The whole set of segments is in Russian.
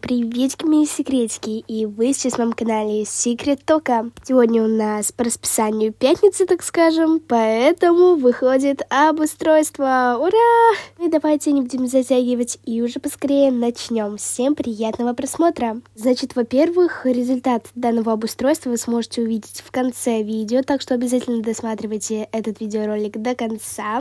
приветики, мои секретики, и вы сейчас на моем канале Секрет Тока. Сегодня у нас по расписанию пятницы, так скажем, поэтому выходит обустройство. Ура! Ну и давайте не будем затягивать и уже поскорее начнем. Всем приятного просмотра! Значит, во-первых, результат данного обустройства вы сможете увидеть в конце видео, так что обязательно досматривайте этот видеоролик до конца.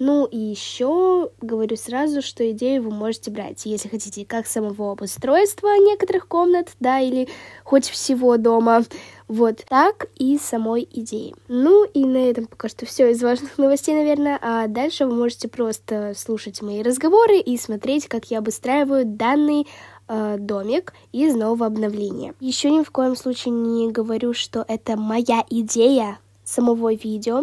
Ну и еще говорю сразу, что идею вы можете брать, если хотите, как самого обустройства некоторых комнат, да, или хоть всего дома, вот так и самой идеи. Ну и на этом пока что все из важных новостей, наверное, а дальше вы можете просто слушать мои разговоры и смотреть, как я обустраиваю данный э, домик из нового обновления. Еще ни в коем случае не говорю, что это моя идея самого видео,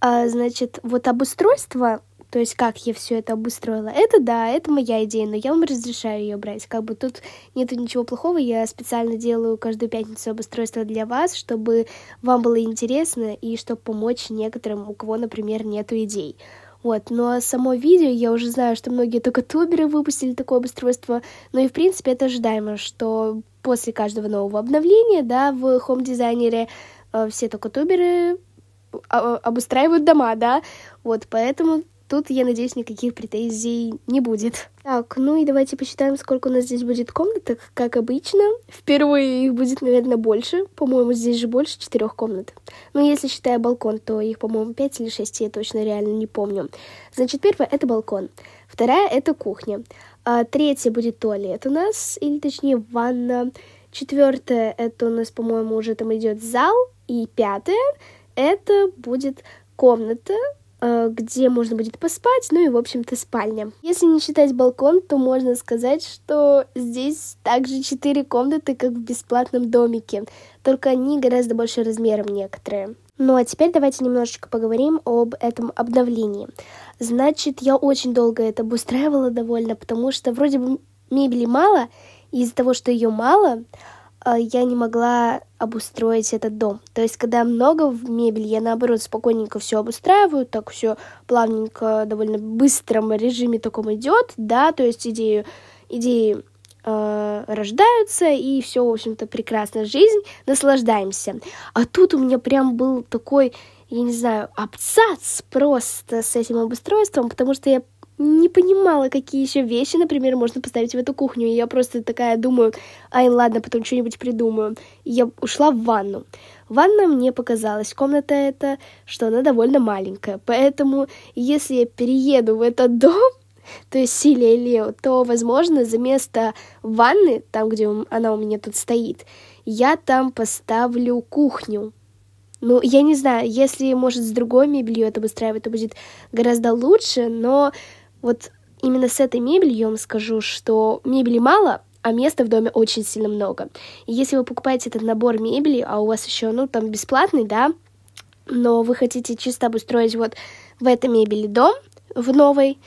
а, значит, вот обустройство, то есть как я все это обустроила, это да, это моя идея, но я вам разрешаю ее брать. Как бы тут нету ничего плохого, я специально делаю каждую пятницу обустройство для вас, чтобы вам было интересно и чтобы помочь некоторым, у кого, например, нету идей. Вот, но ну, а само видео, я уже знаю, что многие только туберы выпустили такое обустройство, но и в принципе это ожидаемо, что после каждого нового обновления, да, в Home Designer э, все только туберы а, обустраивают дома, да, вот, поэтому тут, я надеюсь, никаких претензий не будет. Так, ну и давайте посчитаем, сколько у нас здесь будет комнаток, как обычно. Впервые их будет, наверное, больше. По-моему, здесь же больше четырех комнат. Но ну, если считая балкон, то их, по-моему, пять или шесть, я точно реально не помню. Значит, первое это балкон. Вторая — это кухня. А, третья будет туалет у нас, или точнее ванна. четвертое это у нас, по-моему, уже там идет зал. И пятое это будет комната, э, где можно будет поспать, ну и, в общем-то, спальня. Если не считать балкон, то можно сказать, что здесь также четыре комнаты, как в бесплатном домике, только они гораздо больше размером некоторые. Ну а теперь давайте немножечко поговорим об этом обновлении. Значит, я очень долго это обустраивала довольно, потому что вроде бы мебели мало, и из-за того, что ее мало, э, я не могла обустроить этот дом. То есть, когда много в мебели, я наоборот спокойненько все обустраиваю, так все плавненько, довольно быстром режиме таком идет, да, то есть идею, идеи э, рождаются, и все, в общем-то, прекрасно. Жизнь, наслаждаемся. А тут у меня прям был такой, я не знаю, абзац просто с этим обустройством, потому что я не понимала, какие еще вещи, например, можно поставить в эту кухню. И я просто такая думаю, ай, ладно, потом что-нибудь придумаю. И я ушла в ванну. Ванна мне показалась, комната эта, что она довольно маленькая. Поэтому, если я перееду в этот дом, то есть Силия и Лео, то, возможно, за место ванны, там, где она у меня тут стоит, я там поставлю кухню. Ну, я не знаю, если, может, с другой мебелью это выстраивать, то будет гораздо лучше, но вот именно с этой мебелью я вам скажу, что мебели мало, а места в доме очень сильно много. И если вы покупаете этот набор мебели, а у вас еще, ну, там бесплатный, да, но вы хотите чисто обустроить вот в этой мебели дом, в новой,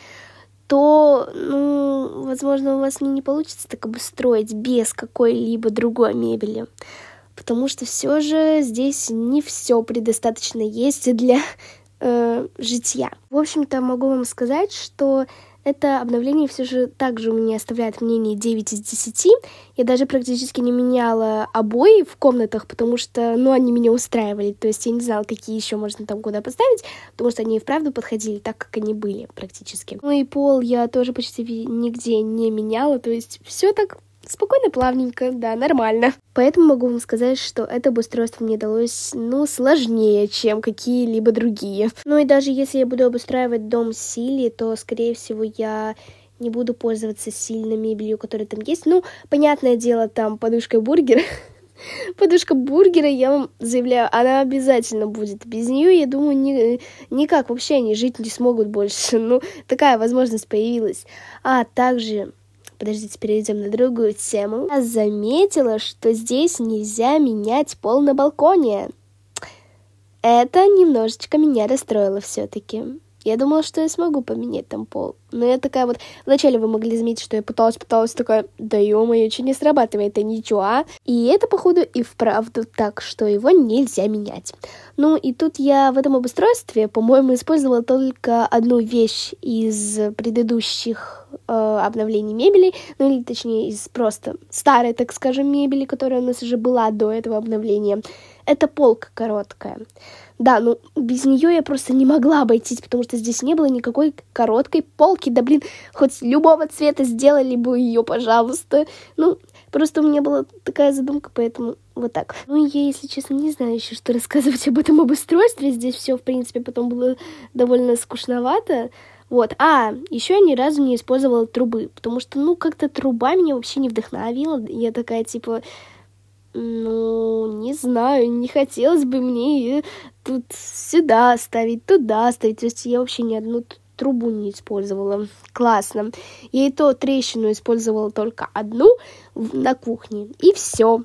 то, ну, возможно, у вас не, не получится так обустроить без какой-либо другой мебели. Потому что все же здесь не все предостаточно есть для э, житья. В общем-то, могу вам сказать, что это обновление все же также у меня оставляет мнение 9 из 10. Я даже практически не меняла обои в комнатах, потому что, ну, они меня устраивали. То есть я не знала, какие еще можно там куда поставить, потому что они и вправду подходили так, как они были практически. Ну и пол я тоже почти нигде не меняла, то есть все так спокойно, плавненько, да, нормально. Поэтому могу вам сказать, что это обустройство мне далось, ну, сложнее, чем какие-либо другие. Ну и даже если я буду обустраивать дом Сили, то, скорее всего, я не буду пользоваться сильно мебелью, которая там есть. Ну, понятное дело, там подушка бургера Подушка бургера, я вам заявляю, она обязательно будет. Без нее, я думаю, ни, никак вообще они жить не смогут больше. Ну, такая возможность появилась. А также Подождите, перейдем на другую тему. Я заметила, что здесь нельзя менять пол на балконе. Это немножечко меня расстроило все-таки. Я думала, что я смогу поменять там пол. Но я такая вот... Вначале вы могли заметить, что я пыталась, пыталась, такая, да ё-моё, что не срабатывает, это а ничего. А? И это, походу, и вправду так, что его нельзя менять. Ну, и тут я в этом обустройстве, по-моему, использовала только одну вещь из предыдущих э, обновлений мебели, ну или точнее из просто старой, так скажем, мебели, которая у нас уже была до этого обновления. Это полка короткая. Да, ну без нее я просто не могла обойтись, потому что здесь не было никакой короткой полки. Да блин, хоть любого цвета сделали бы ее, пожалуйста. Ну, просто у меня была такая задумка, поэтому вот так. Ну, я, если честно, не знаю еще, что рассказывать об этом обустройстве. Здесь все, в принципе, потом было довольно скучновато. Вот. А, еще я ни разу не использовала трубы, потому что, ну, как-то труба меня вообще не вдохновила. Я такая, типа, ну, не знаю, не хотелось бы мне тут сюда ставить, туда ставить. То есть я вообще ни одну трубу не использовала. Классно. Я и то трещину использовала только одну на кухне. И все.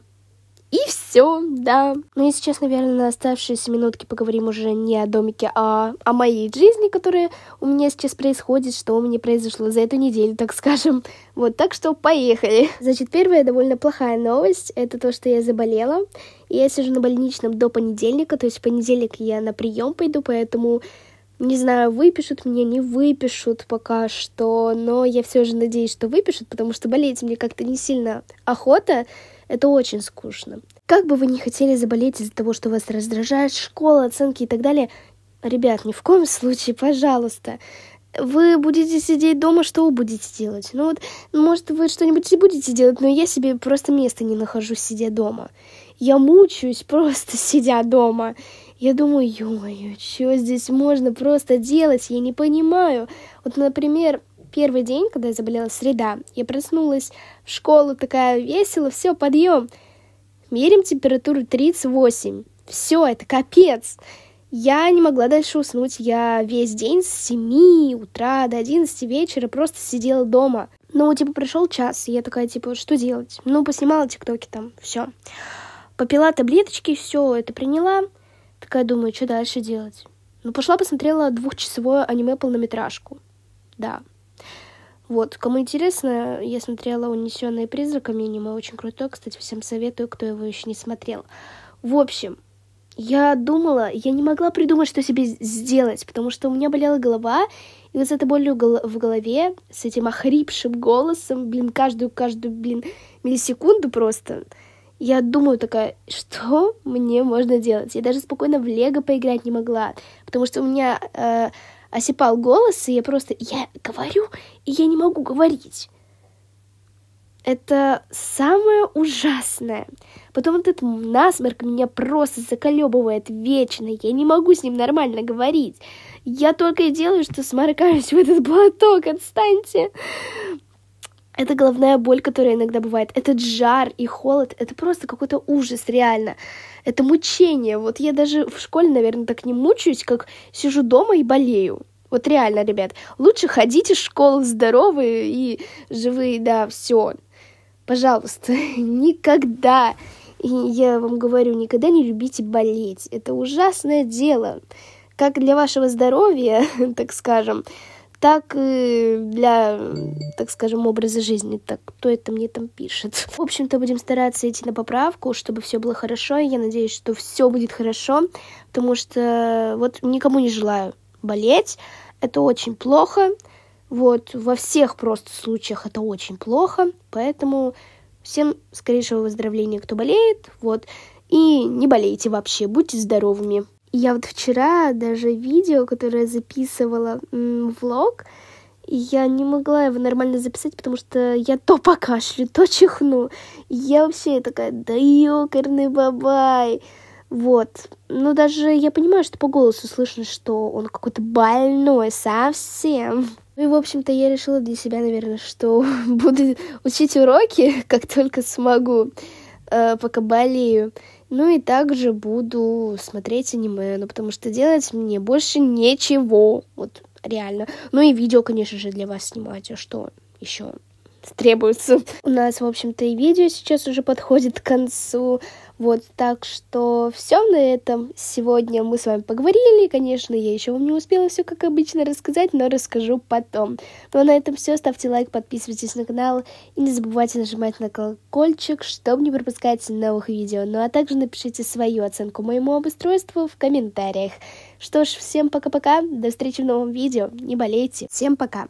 И все, да. Ну и сейчас, наверное, на оставшиеся минутки поговорим уже не о домике, а о моей жизни, которая у меня сейчас происходит, что у меня произошло за эту неделю, так скажем. Вот, так что поехали. Значит, первая довольно плохая новость, это то, что я заболела. И я сижу на больничном до понедельника, то есть в понедельник я на прием пойду, поэтому не знаю, выпишут меня, не выпишут пока что, но я все же надеюсь, что выпишут, потому что болеть мне как-то не сильно охота. Это очень скучно. Как бы вы ни хотели заболеть из-за того, что вас раздражает школа, оценки и так далее, ребят, ни в коем случае, пожалуйста. Вы будете сидеть дома, что вы будете делать? Ну вот, может, вы что-нибудь и будете делать, но я себе просто места не нахожу, сидя дома. Я мучаюсь просто сидя дома. Я думаю, ё-моё, что здесь можно просто делать? Я не понимаю. Вот, например, первый день, когда я заболела среда, я проснулась в школу такая весело, все, подъем. Мерим температуру 38. Все, это капец. Я не могла дальше уснуть. Я весь день с 7 утра до 11 вечера просто сидела дома. Ну, типа, пришел час, и я такая, типа, что делать? Ну, поснимала тиктоки там, все. Попила таблеточки, все, это приняла. Такая думаю, что дальше делать? Ну, пошла посмотрела двухчасовое аниме полнометражку. Да, вот, кому интересно, я смотрела «Унесенные призраками» аниме, очень круто, кстати, всем советую, кто его еще не смотрел. В общем, я думала, я не могла придумать, что себе сделать, потому что у меня болела голова, и вот с этой болью в голове, с этим охрипшим голосом, блин, каждую-каждую, блин, миллисекунду просто, я думаю такая, что мне можно делать? Я даже спокойно в лего поиграть не могла, потому что у меня э, осипал голос, и я просто... Я говорю, и я не могу говорить. Это самое ужасное. Потом вот этот насморк меня просто заколебывает вечно. Я не могу с ним нормально говорить. Я только и делаю, что сморкаюсь в этот платок. Отстаньте. Это головная боль, которая иногда бывает. Этот жар и холод. Это просто какой-то ужас, реально это мучение. Вот я даже в школе, наверное, так не мучаюсь, как сижу дома и болею. Вот реально, ребят, лучше ходите в школу здоровые и живые, да, все. Пожалуйста, никогда, и я вам говорю, никогда не любите болеть. Это ужасное дело. Как для вашего здоровья, так скажем, так и для, так скажем, образа жизни. Так, кто это мне там пишет? В общем-то, будем стараться идти на поправку, чтобы все было хорошо. И я надеюсь, что все будет хорошо, потому что вот никому не желаю болеть. Это очень плохо. Вот, во всех просто случаях это очень плохо. Поэтому всем скорейшего выздоровления, кто болеет. Вот, и не болейте вообще, будьте здоровыми. Я вот вчера даже видео, которое записывала влог, я не могла его нормально записать, потому что я то покашлю, то чихну. Я вообще такая, да ёкарный бабай. Вот. Ну, даже я понимаю, что по голосу слышно, что он какой-то больной совсем. Ну и, в общем-то, я решила для себя, наверное, что буду учить уроки, как только смогу, э, пока болею. Ну и также буду смотреть аниме, ну потому что делать мне больше нечего, вот реально. Ну и видео, конечно же, для вас снимать, а что еще? требуется. У нас, в общем-то, и видео сейчас уже подходит к концу. Вот, так что все на этом. Сегодня мы с вами поговорили. Конечно, я еще вам не успела все, как обычно, рассказать, но расскажу потом. Ну, а на этом все. Ставьте лайк, подписывайтесь на канал и не забывайте нажимать на колокольчик, чтобы не пропускать новых видео. Ну, а также напишите свою оценку моему обустройству в комментариях. Что ж, всем пока-пока, до встречи в новом видео, не болейте, всем пока!